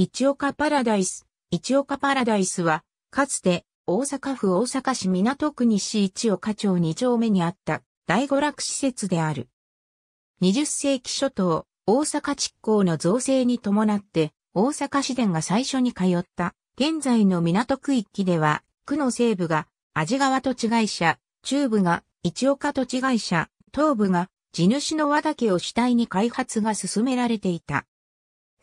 一岡パラダイス。一岡パラダイスは、かつて、大阪府大阪市港区西一岡町二丁目にあった、大娯楽施設である。20世紀初頭、大阪地港の造成に伴って、大阪市電が最初に通った、現在の港区域では、区の西部が、味川土地会社、中部が、一岡土地会社、東部が、地主の和岳を主体に開発が進められていた。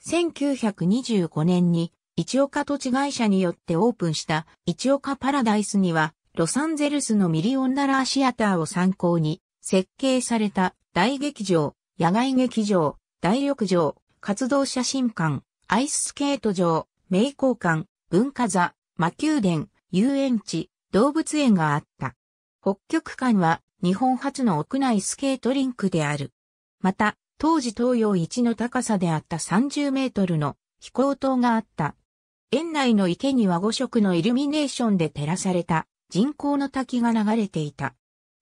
1925年に一岡土地会社によってオープンした一岡パラダイスには、ロサンゼルスのミリオンダラーシアターを参考に設計された大劇場、野外劇場、大浴場、活動写真館、アイススケート場、名工館、文化座、魔宮殿、遊園地、動物園があった。北極館は日本初の屋内スケートリンクである。また、当時東洋一の高さであった30メートルの飛行塔があった。園内の池には5色のイルミネーションで照らされた人工の滝が流れていた。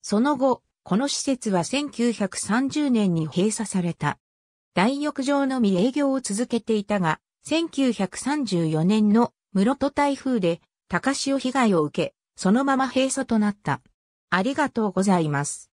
その後、この施設は1930年に閉鎖された。大浴場のみ営業を続けていたが、1934年の室戸台風で高潮被害を受け、そのまま閉鎖となった。ありがとうございます。